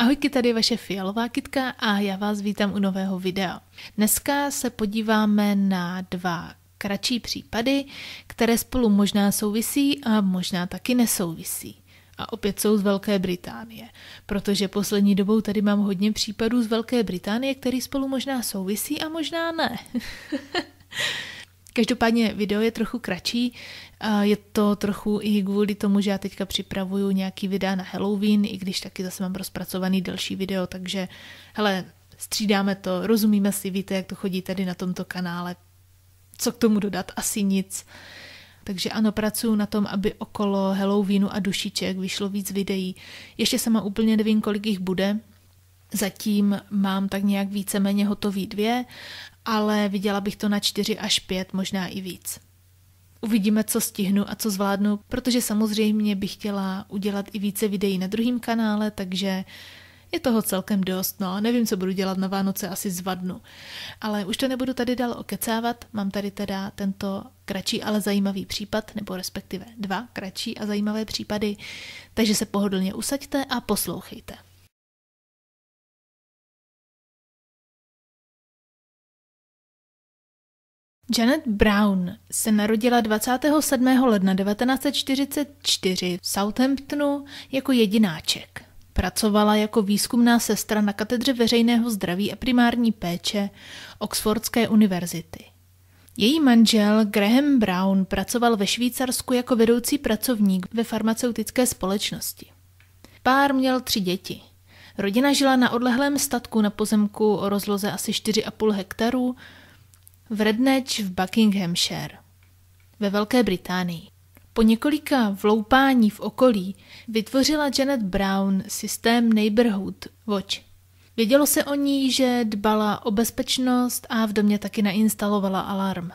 Ahojky, tady vaše fialová kitka a já vás vítám u nového videa. Dneska se podíváme na dva kratší případy, které spolu možná souvisí a možná taky nesouvisí. A opět jsou z Velké Británie, protože poslední dobou tady mám hodně případů z Velké Británie, které spolu možná souvisí a možná ne. Každopádně video je trochu kratší, je to trochu i kvůli tomu, že já teďka připravuju nějaký videa na Halloween, i když taky zase mám rozpracovaný delší video, takže hele, střídáme to, rozumíme si, víte, jak to chodí tady na tomto kanále. Co k tomu dodat? Asi nic. Takže ano, pracuju na tom, aby okolo Halloweenu a dušiček vyšlo víc videí. Ještě sama úplně nevím, kolik jich bude, Zatím mám tak nějak víceméně hotový dvě ale viděla bych to na 4 až 5, možná i víc. Uvidíme, co stihnu a co zvládnu, protože samozřejmě bych chtěla udělat i více videí na druhém kanále, takže je toho celkem dost, no nevím, co budu dělat na Vánoce, asi zvadnu. Ale už to nebudu tady dál okecávat, mám tady teda tento kratší, ale zajímavý případ, nebo respektive dva kratší a zajímavé případy, takže se pohodlně usaďte a poslouchejte. Janet Brown se narodila 27. ledna 1944 v Southamptonu jako jedináček. Pracovala jako výzkumná sestra na katedře veřejného zdraví a primární péče Oxfordské univerzity. Její manžel Graham Brown pracoval ve Švýcarsku jako vedoucí pracovník ve farmaceutické společnosti. Pár měl tři děti. Rodina žila na odlehlém statku na pozemku o rozloze asi 4,5 hektarů, v Redneč v Buckinghamshire ve Velké Británii. Po několika vloupání v okolí vytvořila Janet Brown systém Neighborhood Watch. Vědělo se o ní, že dbala o bezpečnost a v domě taky nainstalovala alarm.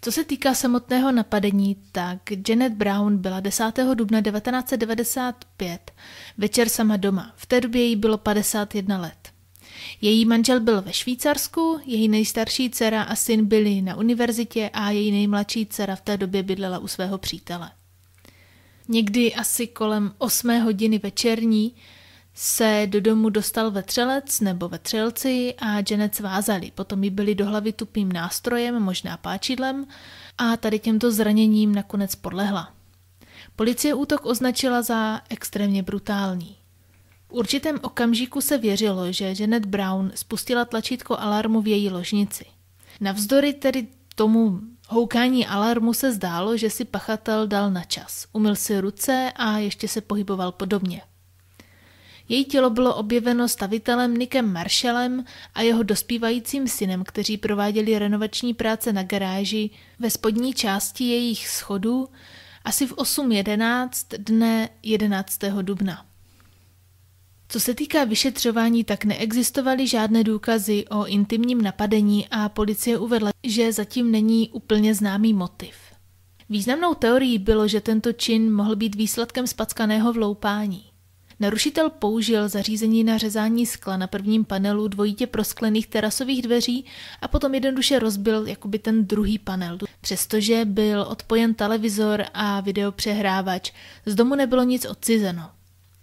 Co se týká samotného napadení, tak Janet Brown byla 10. dubna 1995 večer sama doma. V té době jí bylo 51 let. Její manžel byl ve Švýcarsku, její nejstarší dcera a syn byli na univerzitě a její nejmladší dcera v té době bydlela u svého přítele. Někdy asi kolem 8 hodiny večerní se do domu dostal vetřelec nebo vetřelci a Janet svázali. Potom ji byli do hlavy tupým nástrojem, možná páčidlem a tady těmto zraněním nakonec podlehla. Policie útok označila za extrémně brutální. V určitém okamžiku se věřilo, že Janet Brown spustila tlačítko alarmu v její ložnici. Navzdory tedy tomu houkání alarmu se zdálo, že si pachatel dal na čas. Umyl si ruce a ještě se pohyboval podobně. Její tělo bylo objeveno stavitelem Nikem Marshallem a jeho dospívajícím synem, kteří prováděli renovační práce na garáži ve spodní části jejich schodů asi v 8.11 dne 11. dubna. Co se týká vyšetřování, tak neexistovaly žádné důkazy o intimním napadení a policie uvedla, že zatím není úplně známý motiv. Významnou teorií bylo, že tento čin mohl být výsledkem spackaného vloupání. Narušitel použil zařízení na řezání skla na prvním panelu dvojitě prosklených terasových dveří a potom jednoduše rozbil jakoby ten druhý panel. Přestože byl odpojen televizor a videopřehrávač, z domu nebylo nic odcizeno.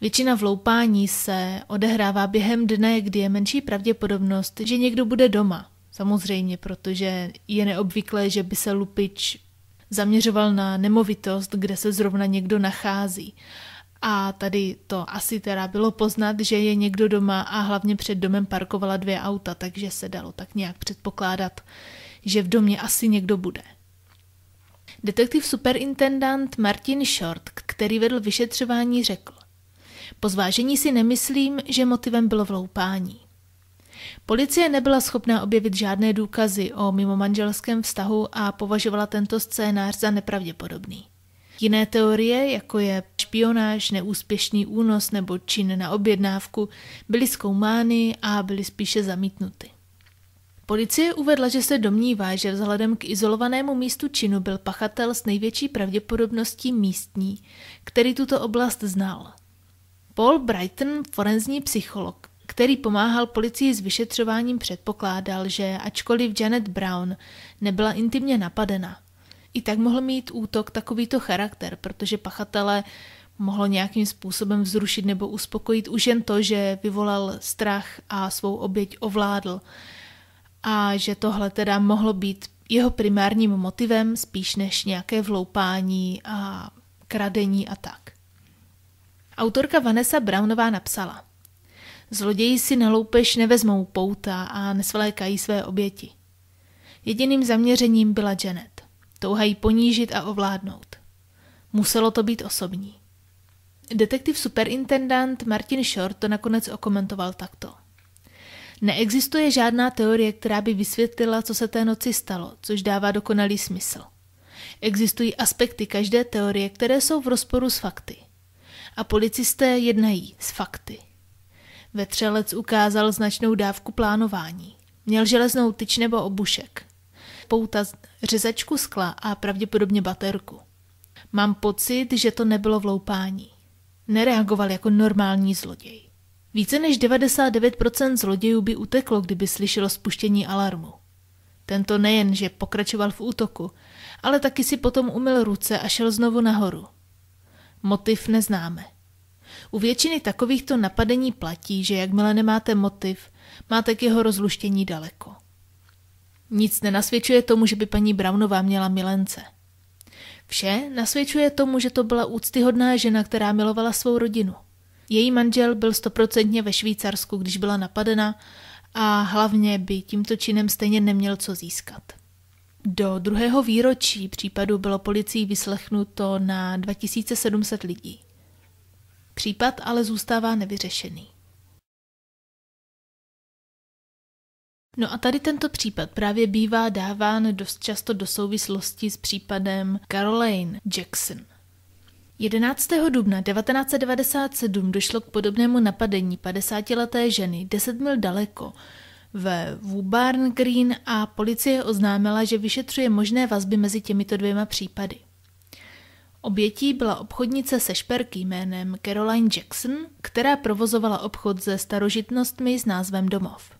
Většina vloupání se odehrává během dne, kdy je menší pravděpodobnost, že někdo bude doma. Samozřejmě, protože je neobvyklé, že by se lupič zaměřoval na nemovitost, kde se zrovna někdo nachází. A tady to asi teda bylo poznat, že je někdo doma a hlavně před domem parkovala dvě auta, takže se dalo tak nějak předpokládat, že v domě asi někdo bude. Detektiv superintendant Martin Short, který vedl vyšetřování, řekl, po zvážení si nemyslím, že motivem bylo vloupání. Policie nebyla schopná objevit žádné důkazy o mimomanželském vztahu a považovala tento scénář za nepravděpodobný. Jiné teorie, jako je špionáž, neúspěšný únos nebo čin na objednávku, byly zkoumány a byly spíše zamítnuty. Policie uvedla, že se domnívá, že vzhledem k izolovanému místu činu byl pachatel s největší pravděpodobností místní, který tuto oblast znal. Paul Brighton, forenzní psycholog, který pomáhal policii s vyšetřováním, předpokládal, že ačkoliv Janet Brown nebyla intimně napadena, i tak mohl mít útok takovýto charakter, protože pachatele mohlo nějakým způsobem vzrušit nebo uspokojit už jen to, že vyvolal strach a svou oběť ovládl. A že tohle teda mohlo být jeho primárním motivem spíš než nějaké vloupání a kradení a tak. Autorka Vanessa Brownová napsala Zloději si na loupež nevezmou pouta a nesvlékají své oběti. Jediným zaměřením byla Janet. Touhají ponížit a ovládnout. Muselo to být osobní. Detektiv superintendant Martin Short to nakonec okomentoval takto. Neexistuje žádná teorie, která by vysvětlila, co se té noci stalo, což dává dokonalý smysl. Existují aspekty každé teorie, které jsou v rozporu s fakty a policisté jednají s fakty. Vetřelec ukázal značnou dávku plánování. Měl železnou tyč nebo obušek, pouta, řezačku skla a pravděpodobně baterku. Mám pocit, že to nebylo vloupání. Nereagoval jako normální zloděj. Více než 99% zlodějů by uteklo, kdyby slyšelo spuštění alarmu. Tento nejen, že pokračoval v útoku, ale taky si potom umyl ruce a šel znovu nahoru. Motiv neznáme. U většiny takovýchto napadení platí, že jakmile nemáte motiv, máte k jeho rozluštění daleko. Nic nenasvědčuje tomu, že by paní Brownová měla milence. Vše nasvědčuje tomu, že to byla úctyhodná žena, která milovala svou rodinu. Její manžel byl stoprocentně ve Švýcarsku, když byla napadena a hlavně by tímto činem stejně neměl co získat. Do druhého výročí případu bylo policií vyslechnuto na 2700 lidí. Případ ale zůstává nevyřešený. No a tady tento případ právě bývá dáván dost často do souvislosti s případem Caroline Jackson. 11. dubna 1997 došlo k podobnému napadení 50-leté ženy 10 mil daleko ve Woburn Green a policie oznámila, že vyšetřuje možné vazby mezi těmito dvěma případy. Obětí byla obchodnice se šperky jménem Caroline Jackson, která provozovala obchod se starožitnostmi s názvem Domov.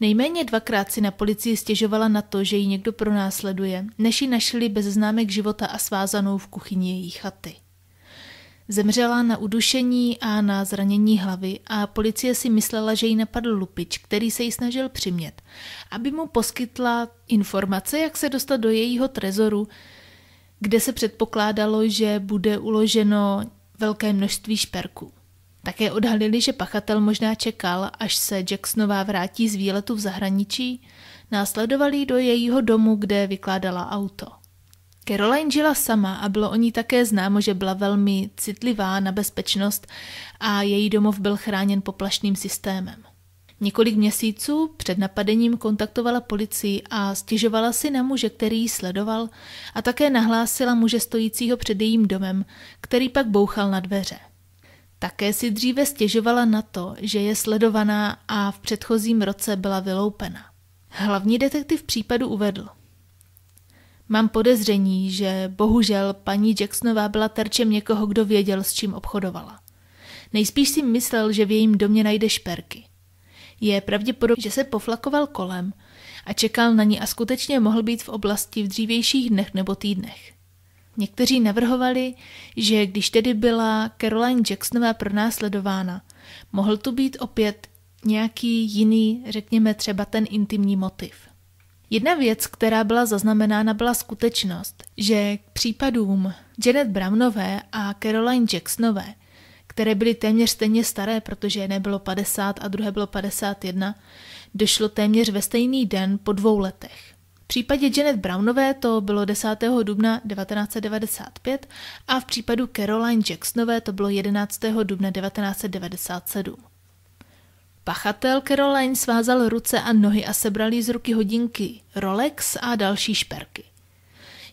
Nejméně dvakrát si na policii stěžovala na to, že ji někdo pronásleduje, než ji našli bez známek života a svázanou v kuchyni její chaty. Zemřela na udušení a na zranění hlavy a policie si myslela, že ji napadl lupič, který se ji snažil přimět, aby mu poskytla informace, jak se dostat do jejího trezoru, kde se předpokládalo, že bude uloženo velké množství šperků. Také odhalili, že pachatel možná čekal, až se Jacksonová vrátí z výletu v zahraničí, následovali do jejího domu, kde vykládala auto. Caroline žila sama a bylo o ní také známo, že byla velmi citlivá na bezpečnost a její domov byl chráněn poplašným systémem. Několik měsíců před napadením kontaktovala policii a stěžovala si na muže, který ji sledoval a také nahlásila muže stojícího před jejím domem, který pak bouchal na dveře. Také si dříve stěžovala na to, že je sledovaná a v předchozím roce byla vyloupena. Hlavní detektiv případu uvedl – Mám podezření, že bohužel paní Jacksonová byla terčem někoho, kdo věděl, s čím obchodovala. Nejspíš si myslel, že v jejím domě najde šperky. Je pravděpodobné, že se poflakoval kolem a čekal na ní a skutečně mohl být v oblasti v dřívějších dnech nebo týdnech. Někteří navrhovali, že když tedy byla Caroline Jacksonová pronásledována, mohl tu být opět nějaký jiný, řekněme třeba ten intimní motiv. Jedna věc, která byla zaznamenána, byla skutečnost, že k případům Janet Bramnové a Caroline Jacksonové, které byly téměř stejně staré, protože jedné bylo 50 a druhé bylo 51, došlo téměř ve stejný den po dvou letech. V případě Janet Brownové to bylo 10. dubna 1995 a v případu Caroline Jacksonové to bylo 11. dubna 1997. Pachatel Caroline svázal ruce a nohy a sebral jí z ruky hodinky, Rolex a další šperky.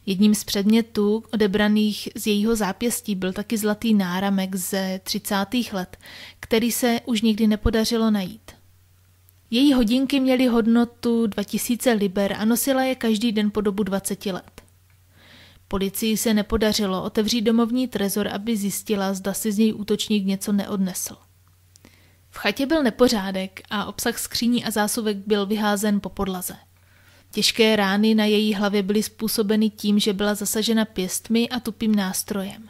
Jedním z předmětů odebraných z jejího zápěstí byl taky zlatý náramek ze 30. let, který se už nikdy nepodařilo najít. Její hodinky měly hodnotu 2000 liber a nosila je každý den po dobu 20 let. Policii se nepodařilo otevřít domovní trezor, aby zjistila, zda si z něj útočník něco neodnesl. V chatě byl nepořádek a obsah skříní a zásuvek byl vyházen po podlaze. Těžké rány na její hlavě byly způsobeny tím, že byla zasažena pěstmi a tupým nástrojem.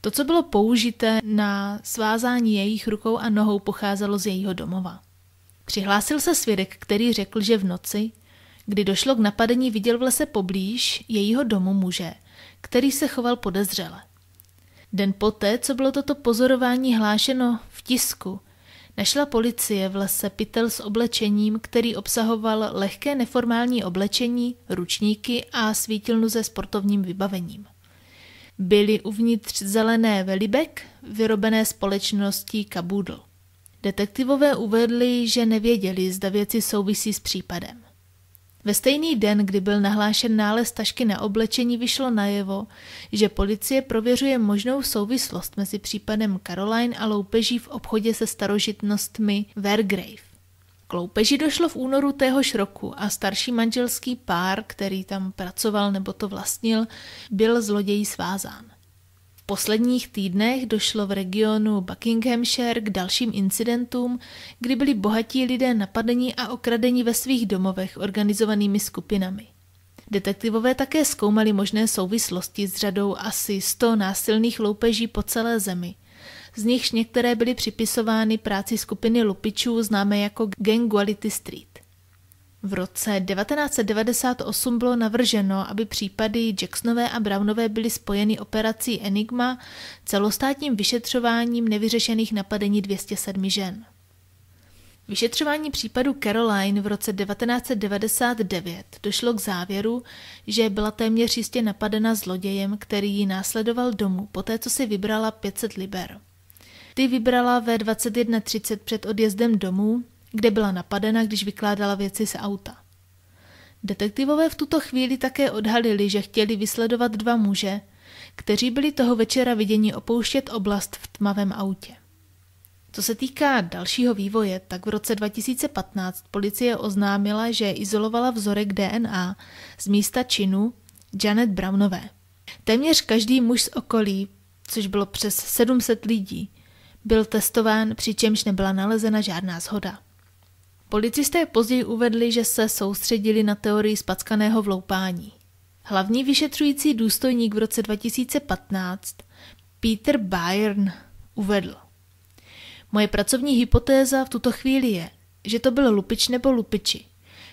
To, co bylo použité na svázání jejich rukou a nohou, pocházelo z jejího domova. Přihlásil se svědek, který řekl, že v noci, kdy došlo k napadení, viděl v lese poblíž jejího domu muže, který se choval podezřele. Den poté, co bylo toto pozorování hlášeno v tisku, našla policie v lese pytel s oblečením, který obsahoval lehké neformální oblečení, ručníky a svítilnu se sportovním vybavením. Byly uvnitř zelené velibek, vyrobené společností Kabudl. Detektivové uvedli, že nevěděli, zda věci souvisí s případem. Ve stejný den, kdy byl nahlášen nález tašky na oblečení, vyšlo najevo, že policie prověřuje možnou souvislost mezi případem Caroline a loupeží v obchodě se starožitnostmi Vergrave. K loupeži došlo v únoru téhož roku a starší manželský pár, který tam pracoval nebo to vlastnil, byl zloději svázán. V posledních týdnech došlo v regionu Buckinghamshire k dalším incidentům, kdy byli bohatí lidé napadeni a okradeni ve svých domovech organizovanými skupinami. Detektivové také zkoumali možné souvislosti s řadou asi 100 násilných loupeží po celé zemi. Z nichž některé byly připisovány práci skupiny lupičů známé jako Gang Quality Street. V roce 1998 bylo navrženo, aby případy Jacksonové a Brownové byly spojeny operací Enigma celostátním vyšetřováním nevyřešených napadení 207 žen. Vyšetřování případu Caroline v roce 1999 došlo k závěru, že byla téměř jistě napadena zlodějem, který ji následoval domů poté, co si vybrala 500 liber. Ty vybrala ve 21.30 před odjezdem domů kde byla napadena, když vykládala věci z auta. Detektivové v tuto chvíli také odhalili, že chtěli vysledovat dva muže, kteří byli toho večera viděni opouštět oblast v tmavém autě. Co se týká dalšího vývoje, tak v roce 2015 policie oznámila, že izolovala vzorek DNA z místa činu Janet Brownové. Téměř každý muž z okolí, což bylo přes 700 lidí, byl testován, přičemž nebyla nalezena žádná zhoda. Policisté později uvedli, že se soustředili na teorii spackaného vloupání. Hlavní vyšetřující důstojník v roce 2015 Peter Byrne uvedl. Moje pracovní hypotéza v tuto chvíli je, že to byl lupič nebo lupiči,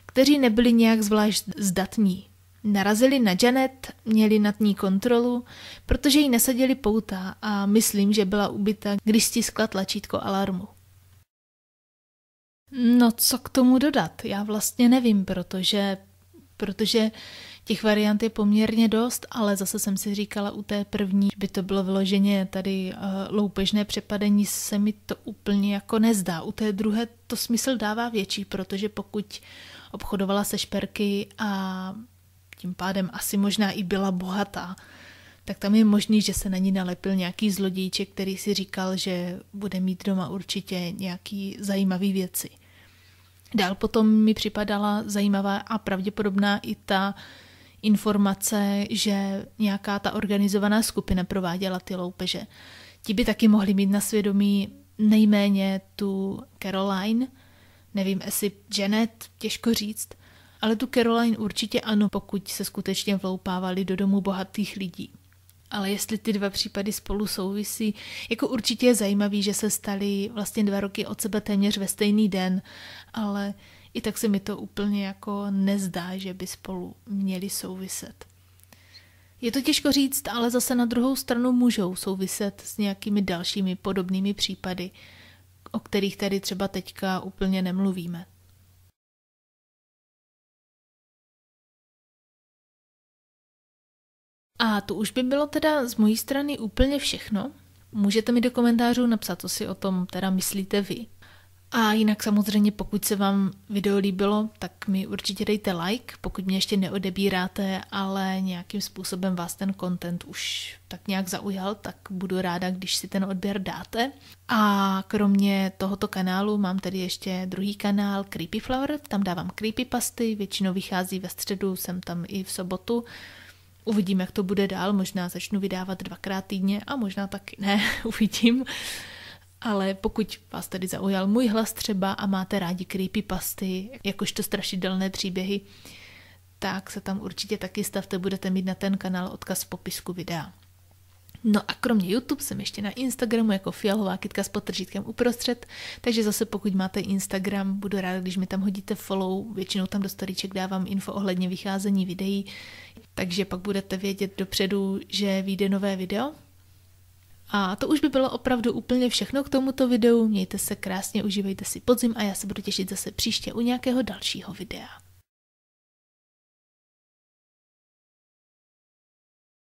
kteří nebyli nějak zvlášť zdatní. Narazili na Janet, měli nad ní kontrolu, protože jí nasadili pouta a myslím, že byla ubita, když stiskla tlačítko alarmu. No, co k tomu dodat? Já vlastně nevím, protože, protože těch variant je poměrně dost, ale zase jsem si říkala u té první, by to bylo vloženě tady uh, loupežné přepadení, se mi to úplně jako nezdá. U té druhé to smysl dává větší, protože pokud obchodovala se šperky a tím pádem asi možná i byla bohatá, tak tam je možný, že se na ní nalepil nějaký zlodíček, který si říkal, že bude mít doma určitě nějaký zajímavý věci. Dál potom mi připadala zajímavá a pravděpodobná i ta informace, že nějaká ta organizovaná skupina prováděla ty loupeže. Ti by taky mohli mít na svědomí nejméně tu Caroline, nevím, jestli Janet, těžko říct, ale tu Caroline určitě ano, pokud se skutečně vloupávali do domu bohatých lidí ale jestli ty dva případy spolu souvisí, jako určitě je zajímavý, že se staly vlastně dva roky od sebe téměř ve stejný den, ale i tak se mi to úplně jako nezdá, že by spolu měli souviset. Je to těžko říct, ale zase na druhou stranu můžou souviset s nějakými dalšími podobnými případy, o kterých tady třeba teďka úplně nemluvíme. A to už by bylo teda z mojí strany úplně všechno. Můžete mi do komentářů napsat, co si o tom teda myslíte vy. A jinak samozřejmě, pokud se vám video líbilo, tak mi určitě dejte like, pokud mě ještě neodebíráte, ale nějakým způsobem vás ten content už tak nějak zaujal, tak budu ráda, když si ten odběr dáte. A kromě tohoto kanálu mám tedy ještě druhý kanál Creepy Flower, tam dávám creepy pasty, většinou vychází ve středu, jsem tam i v sobotu. Uvidím, jak to bude dál, možná začnu vydávat dvakrát týdně a možná taky ne, uvidím. Ale pokud vás tady zaujal můj hlas třeba a máte rádi creepypasty, jakožto strašidelné příběhy, tak se tam určitě taky stavte, budete mít na ten kanál odkaz v popisku videa. No a kromě YouTube jsem ještě na Instagramu jako fialová kytka s potržítkem uprostřed, takže zase pokud máte Instagram, budu ráda, když mi tam hodíte follow, většinou tam do storyček dávám info ohledně vycházení videí, takže pak budete vědět dopředu, že vyjde nové video. A to už by bylo opravdu úplně všechno k tomuto videu, mějte se krásně, užívejte si podzim a já se budu těšit zase příště u nějakého dalšího videa.